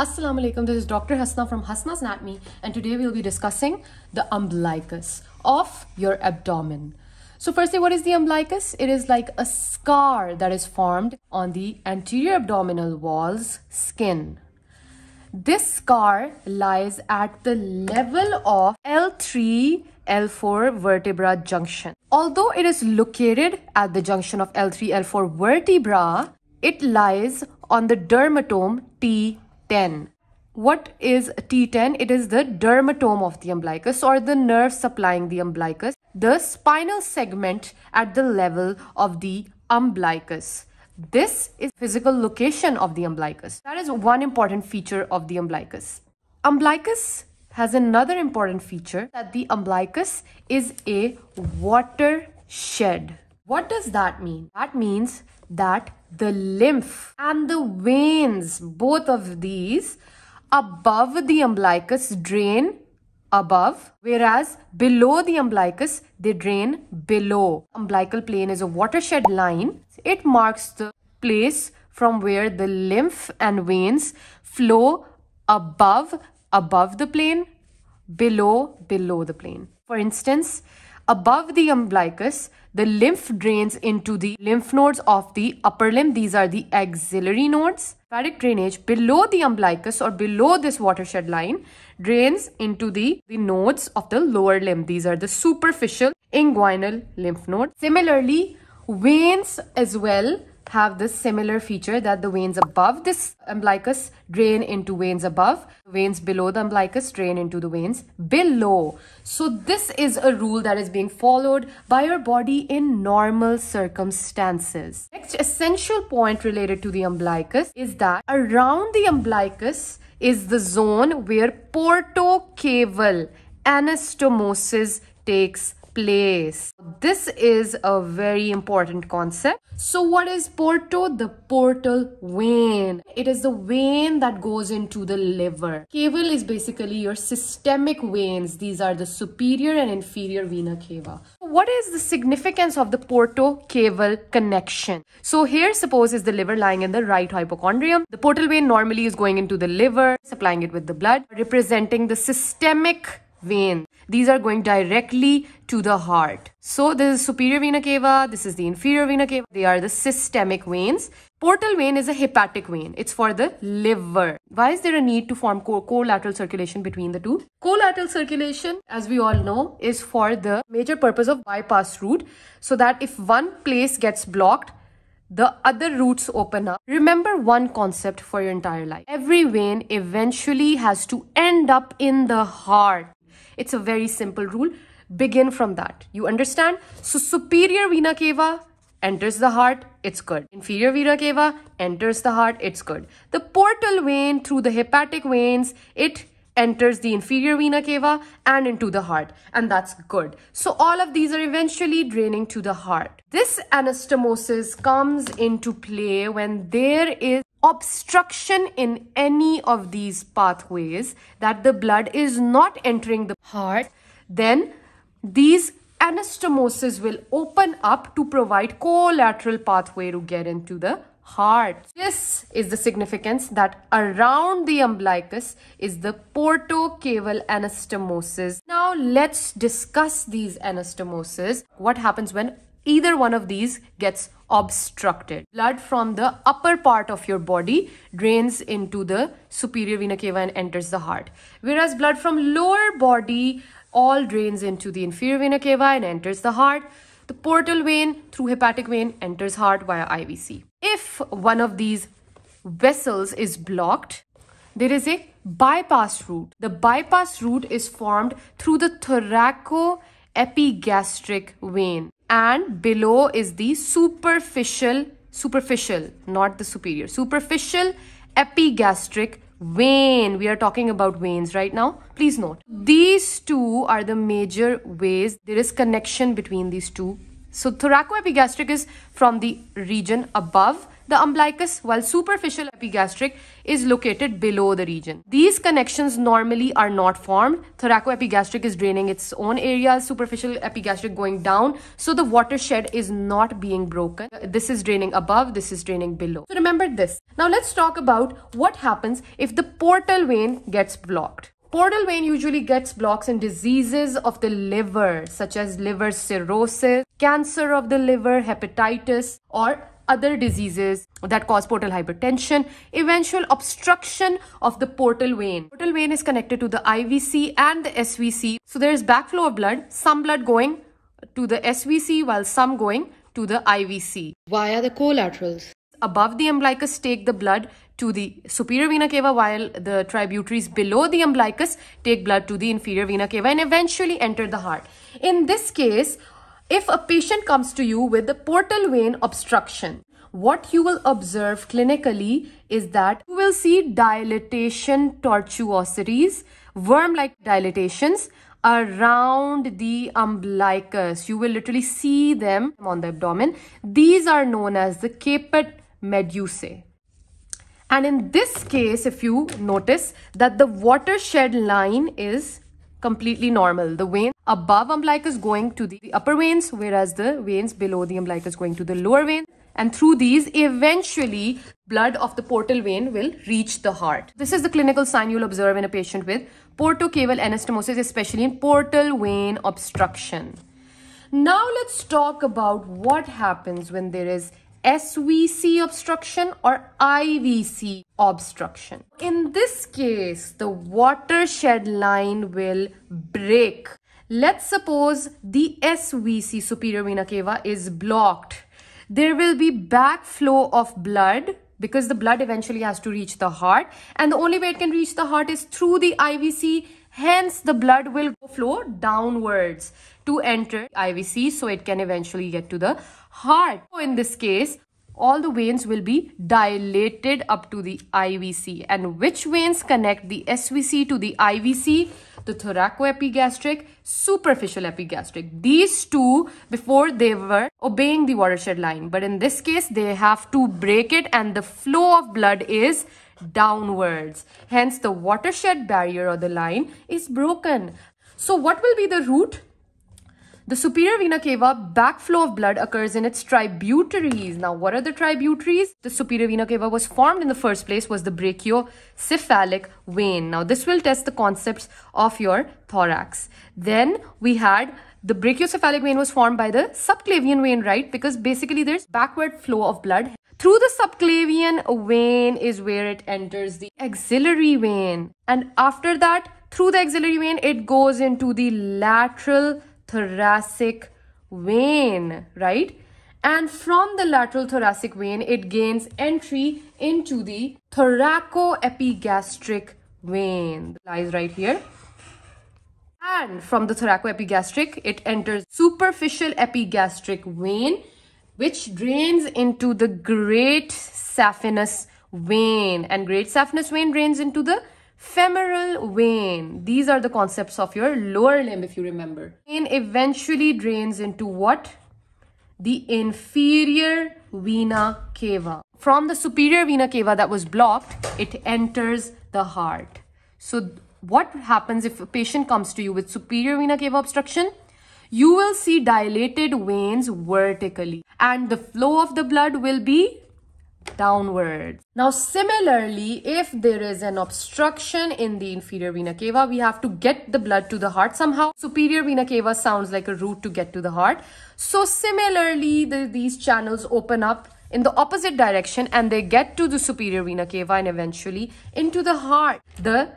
Assalamu alaikum, this is Dr. Hasna from Hasna's Anatomy and today we'll be discussing the umbilicus of your abdomen. So firstly, what is the umbilicus? It is like a scar that is formed on the anterior abdominal wall's skin. This scar lies at the level of L3 L4 vertebra junction. Although it is located at the junction of L3 L4 vertebra, it lies on the dermatome T what is T10? It is the dermatome of the umbilicus or the nerve supplying the umbilicus, the spinal segment at the level of the umbilicus. This is physical location of the umbilicus. That is one important feature of the umbilicus. Umbilicus has another important feature that the umbilicus is a watershed. What does that mean? That means that the lymph and the veins both of these above the umbilicus drain above whereas below the umbilicus they drain below umbilical plane is a watershed line it marks the place from where the lymph and veins flow above above the plane below below the plane for instance above the umbilicus the lymph drains into the lymph nodes of the upper limb. These are the axillary nodes. Lymphatic drainage below the umbilicus or below this watershed line drains into the, the nodes of the lower limb. These are the superficial inguinal lymph nodes. Similarly, veins as well have this similar feature that the veins above this umbilicus drain into veins above, veins below the umbilicus drain into the veins below. So this is a rule that is being followed by your body in normal circumstances. Next essential point related to the umbilicus is that around the umbilicus is the zone where portocaval anastomosis takes place. This is a very important concept. So what is porto? The portal vein. It is the vein that goes into the liver. Caval is basically your systemic veins. These are the superior and inferior vena cava. What is the significance of the porto-caval connection? So here suppose is the liver lying in the right hypochondrium. The portal vein normally is going into the liver, supplying it with the blood, representing the systemic vein. These are going directly to the heart. So this is superior vena cava, this is the inferior vena cava. They are the systemic veins. Portal vein is a hepatic vein. It's for the liver. Why is there a need to form co collateral circulation between the two? Collateral circulation, as we all know, is for the major purpose of bypass route. So that if one place gets blocked, the other routes open up. Remember one concept for your entire life. Every vein eventually has to end up in the heart. It's a very simple rule. Begin from that. You understand? So superior vena cava enters the heart, it's good. Inferior vena cava enters the heart, it's good. The portal vein through the hepatic veins, it enters the inferior vena cava and into the heart and that's good. So all of these are eventually draining to the heart. This anastomosis comes into play when there is obstruction in any of these pathways that the blood is not entering the heart, then these anastomoses will open up to provide collateral pathway to get into the heart. This is the significance that around the umbilicus is the portocaval anastomosis. Now let's discuss these anastomoses. What happens when either one of these gets obstructed. Blood from the upper part of your body drains into the superior vena cava and enters the heart. Whereas blood from lower body all drains into the inferior vena cava and enters the heart. The portal vein through hepatic vein enters heart via IVC. If one of these vessels is blocked, there is a bypass route. The bypass route is formed through the thoracoepigastric vein and below is the superficial superficial not the superior superficial epigastric vein we are talking about veins right now please note these two are the major ways there is connection between these two so thoracoepigastric is from the region above the umbilicus, while superficial epigastric, is located below the region. These connections normally are not formed. Thoracoepigastric is draining its own area, superficial epigastric going down. So the watershed is not being broken. This is draining above, this is draining below. So remember this. Now let's talk about what happens if the portal vein gets blocked. Portal vein usually gets blocks in diseases of the liver, such as liver cirrhosis, cancer of the liver, hepatitis, or other diseases that cause portal hypertension, eventual obstruction of the portal vein. Portal vein is connected to the IVC and the SVC. So there is backflow of blood, some blood going to the SVC while some going to the IVC. Via the collaterals. Above the umbilicus take the blood to the superior vena cava while the tributaries below the umbilicus take blood to the inferior vena cava and eventually enter the heart. In this case, if a patient comes to you with a portal vein obstruction, what you will observe clinically is that you will see dilatation tortuosities, worm-like dilatations around the umbilicus. You will literally see them on the abdomen. These are known as the caput medusae. And in this case, if you notice that the watershed line is completely normal. The vein above umbilicus going to the upper veins whereas the veins below the umbilicus going to the lower vein and through these eventually blood of the portal vein will reach the heart. This is the clinical sign you'll observe in a patient with portocaval anastomosis especially in portal vein obstruction. Now let's talk about what happens when there is SVC obstruction or IVC obstruction. In this case, the watershed line will break Let's suppose the SVC, superior vena cava, is blocked. There will be backflow of blood because the blood eventually has to reach the heart. And the only way it can reach the heart is through the IVC. Hence, the blood will flow downwards to enter IVC so it can eventually get to the heart. So in this case, all the veins will be dilated up to the IVC. And which veins connect the SVC to the IVC? The thoracoepigastric, superficial epigastric. These two, before they were obeying the watershed line. But in this case, they have to break it and the flow of blood is downwards. Hence, the watershed barrier or the line is broken. So what will be the route? The superior vena cava backflow of blood occurs in its tributaries. Now, what are the tributaries? The superior vena cava was formed in the first place was the brachiocephalic vein. Now, this will test the concepts of your thorax. Then we had the brachiocephalic vein was formed by the subclavian vein, right? Because basically there's backward flow of blood. Through the subclavian vein is where it enters the axillary vein. And after that, through the axillary vein, it goes into the lateral thoracic vein, right? And from the lateral thoracic vein, it gains entry into the thoracoepigastric vein. lies right here. And from the thoracoepigastric, it enters superficial epigastric vein, which drains into the great saphenous vein. And great saphenous vein drains into the femoral vein. These are the concepts of your lower limb if you remember. Vein eventually drains into what? The inferior vena cava. From the superior vena cava that was blocked, it enters the heart. So what happens if a patient comes to you with superior vena cava obstruction? You will see dilated veins vertically and the flow of the blood will be downwards. Now similarly, if there is an obstruction in the inferior vena cava, we have to get the blood to the heart somehow. Superior vena cava sounds like a route to get to the heart. So similarly, the, these channels open up in the opposite direction and they get to the superior vena cava and eventually into the heart. The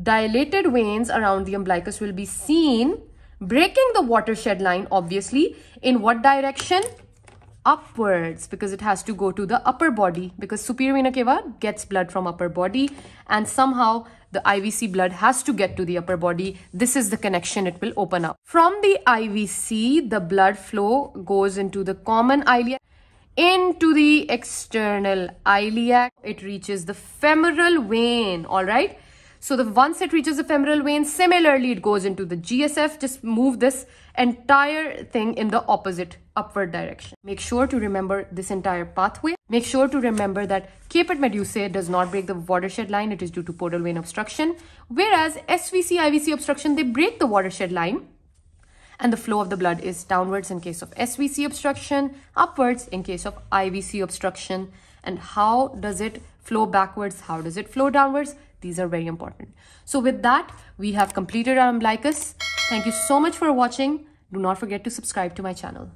dilated veins around the umbilicus will be seen breaking the watershed line obviously in what direction upwards because it has to go to the upper body because superior vena cava gets blood from upper body and somehow the IVC blood has to get to the upper body. This is the connection it will open up. From the IVC, the blood flow goes into the common iliac, into the external iliac. It reaches the femoral vein, all right? So the once it reaches the femoral vein, similarly it goes into the GSF. Just move this entire thing in the opposite upward direction. Make sure to remember this entire pathway. Make sure to remember that caput medusae does not break the watershed line. It is due to portal vein obstruction. Whereas SVC, IVC obstruction, they break the watershed line and the flow of the blood is downwards in case of SVC obstruction, upwards in case of IVC obstruction. And how does it flow backwards? How does it flow downwards? These are very important. So with that, we have completed our umbilicus. Thank you so much for watching. Do not forget to subscribe to my channel.